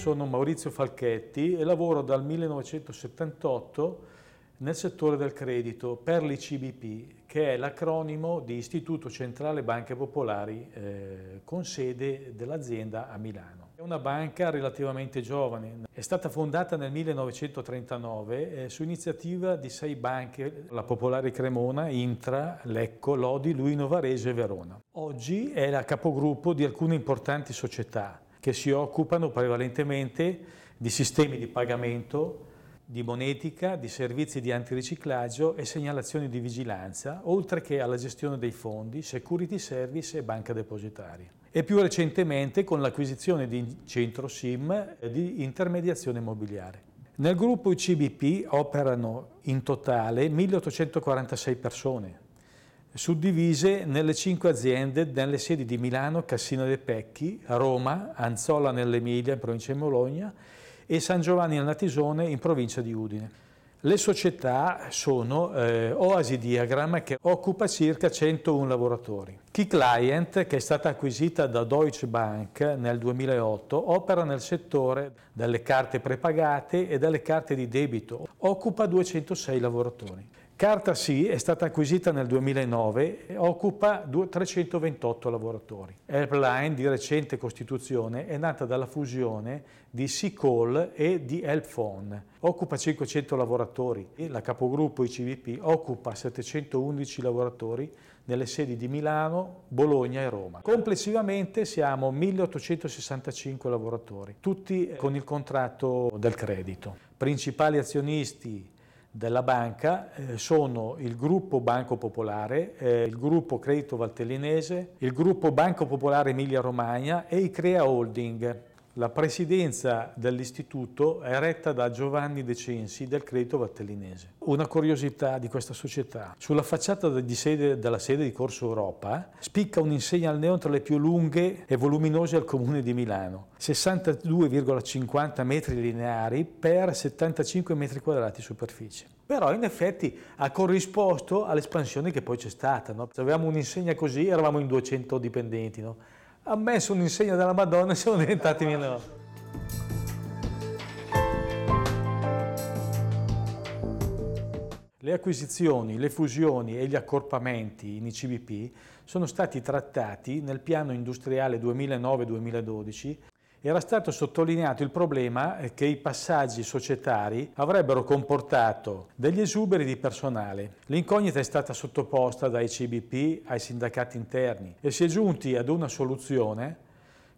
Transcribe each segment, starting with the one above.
Sono Maurizio Falchetti e lavoro dal 1978 nel settore del credito per l'ICBP, che è l'acronimo di Istituto Centrale Banche Popolari eh, con sede dell'azienda a Milano. È una banca relativamente giovane, è stata fondata nel 1939 eh, su iniziativa di sei banche, la Popolare Cremona, Intra, Lecco, Lodi, Luino Varese e Verona. Oggi è la capogruppo di alcune importanti società, che si occupano prevalentemente di sistemi di pagamento, di monetica, di servizi di antiriciclaggio e segnalazioni di vigilanza, oltre che alla gestione dei fondi, security service e banca depositaria. E più recentemente con l'acquisizione di Centro SIM di intermediazione immobiliare. Nel gruppo ICBP operano in totale 1846 persone suddivise nelle cinque aziende nelle sedi di Milano, Cassino dei Pecchi, Roma, Anzola nell'Emilia, in provincia di Bologna, e San Giovanni al Natisone, in provincia di Udine. Le società sono eh, Oasi Diagram che occupa circa 101 lavoratori. Key Client, che è stata acquisita da Deutsche Bank nel 2008, opera nel settore delle carte prepagate e delle carte di debito. Occupa 206 lavoratori. Carta Sì è stata acquisita nel 2009 e occupa 328 lavoratori. Helpline, di recente costituzione, è nata dalla fusione di SeaCall e di Helpphone. Occupa 500 lavoratori e la capogruppo ICVP occupa 711 lavoratori nelle sedi di Milano, Bologna e Roma. Complessivamente siamo 1865 lavoratori, tutti eh, con il contratto del credito. Principali azionisti della banca eh, sono il gruppo Banco Popolare, eh, il gruppo Credito Valtellinese, il gruppo Banco Popolare Emilia Romagna e i Crea Holding. La presidenza dell'istituto è retta da Giovanni De Censi del Credito Vattellinese. Una curiosità di questa società. Sulla facciata sede, della sede di Corso Europa spicca un'insegna al neon tra le più lunghe e voluminose al comune di Milano, 62,50 metri lineari per 75 metri quadrati superficie. Però in effetti ha corrisposto all'espansione che poi c'è stata. No? Se avevamo un'insegna così eravamo in 200 dipendenti. No? ha messo un insegno della Madonna e sono diventati minori. Le acquisizioni, le fusioni e gli accorpamenti in ICBP sono stati trattati nel piano industriale 2009-2012 era stato sottolineato il problema che i passaggi societari avrebbero comportato degli esuberi di personale. L'incognita è stata sottoposta dai CBP ai sindacati interni e si è giunti ad una soluzione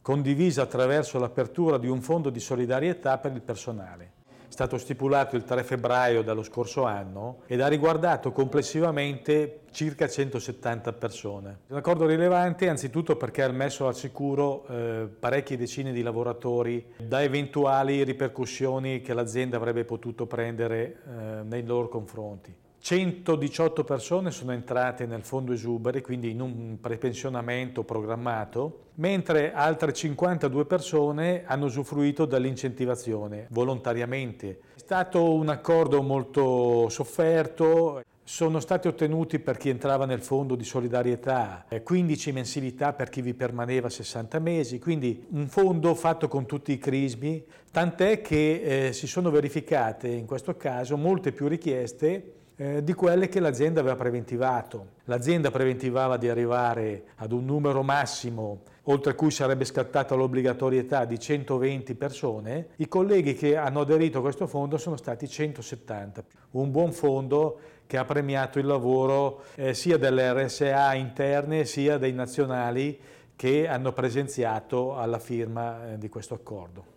condivisa attraverso l'apertura di un fondo di solidarietà per il personale stato stipulato il 3 febbraio dello scorso anno ed ha riguardato complessivamente circa 170 persone. Un accordo rilevante anzitutto perché ha messo al sicuro eh, parecchie decine di lavoratori da eventuali ripercussioni che l'azienda avrebbe potuto prendere eh, nei loro confronti. 118 persone sono entrate nel fondo esuberi, quindi in un prepensionamento programmato, mentre altre 52 persone hanno usufruito dell'incentivazione volontariamente. È stato un accordo molto sofferto, sono stati ottenuti per chi entrava nel fondo di solidarietà 15 eh, mensilità per chi vi permaneva 60 mesi, quindi un fondo fatto con tutti i crismi, tant'è che eh, si sono verificate in questo caso molte più richieste eh, di quelle che l'azienda aveva preventivato. L'azienda preventivava di arrivare ad un numero massimo oltre cui sarebbe scattata l'obbligatorietà di 120 persone, i colleghi che hanno aderito a questo fondo sono stati 170. Un buon fondo che ha premiato il lavoro eh, sia delle RSA interne sia dei nazionali che hanno presenziato alla firma eh, di questo accordo.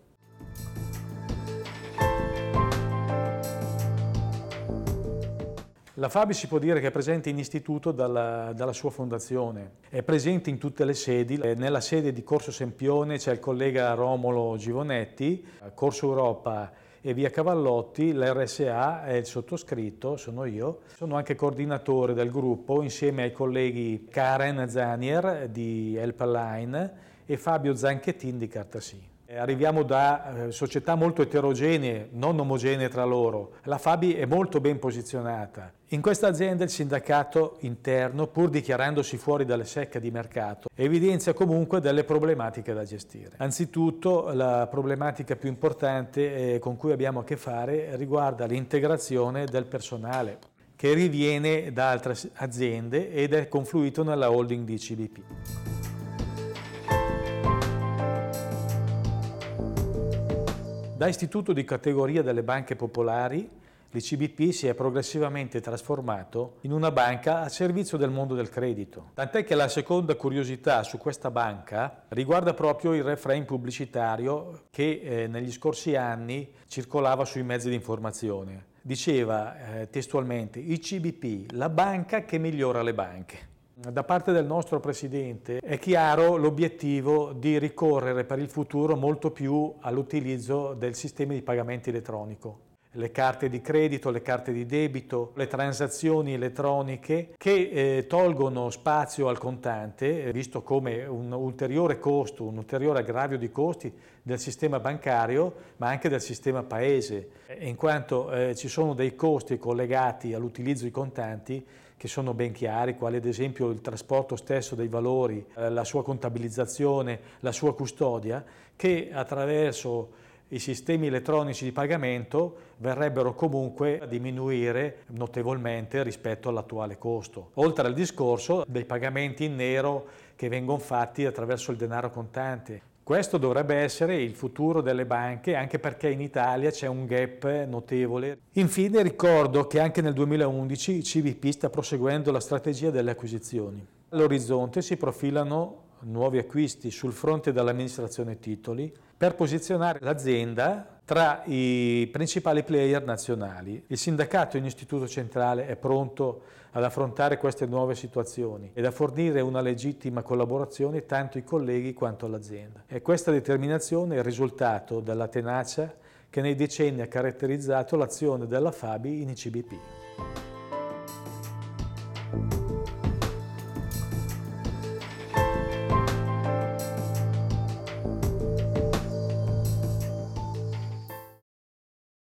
La FABI si può dire che è presente in istituto dalla, dalla, sua fondazione, è presente in tutte le sedi, eh, nella sede di Corso Sempione c'è il collega Romolo Givonetti, Corso Europa e via Cavallotti, l'RSA è il sottoscritto, sono io, sono anche coordinatore del gruppo insieme ai colleghi Karen Zanier di Helpline e Fabio Zanchettin di Cartasì. Arriviamo da eh, società molto eterogenee, non omogenee tra loro. La Fabi è molto ben posizionata. In questa azienda il sindacato interno, pur dichiarandosi fuori dalle secche di mercato, evidenzia comunque delle problematiche da gestire. Anzitutto la problematica più importante eh, con cui abbiamo a che fare riguarda l'integrazione del personale che riviene da altre aziende ed è confluito nella holding di CBP. Da istituto di categoria delle banche popolari, l'ICBP si è progressivamente trasformato in una banca a servizio del mondo del credito. Tant'è che la seconda curiosità su questa banca riguarda proprio il refrain pubblicitario che eh, negli scorsi anni circolava sui mezzi di informazione. Diceva eh, testualmente ICBP, la banca che migliora le banche. Da parte del nostro Presidente è chiaro l'obiettivo di ricorrere per il futuro molto più all'utilizzo del sistema di pagamenti elettronico le carte di credito, le carte di debito, le transazioni elettroniche che eh, tolgono spazio al contante, eh, visto come un ulteriore costo, un ulteriore aggravio di costi del sistema bancario, ma anche del sistema paese, in quanto eh, ci sono dei costi collegati all'utilizzo di contanti che sono ben chiari, quali ad esempio il trasporto stesso dei valori, eh, la sua contabilizzazione, la sua custodia, che attraverso i sistemi elettronici di pagamento verrebbero comunque a diminuire notevolmente rispetto all'attuale costo. Oltre al discorso dei pagamenti in nero che vengono fatti attraverso il denaro contante, questo dovrebbe essere il futuro delle banche, anche perché in Italia c'è un gap notevole. Infine ricordo che anche nel 2011 CVP sta proseguendo la strategia delle acquisizioni. All'orizzonte si profilano nuovi acquisti sul fronte dell'amministrazione titoli per posizionare l'azienda tra i principali player nazionali. Il sindacato in istituto centrale è pronto ad affrontare queste nuove situazioni ed a fornire una legittima collaborazione tanto ai colleghi quanto all'azienda. E questa determinazione è il risultato della tenacia che nei decenni ha caratterizzato l'azione della Fabi in ICBP.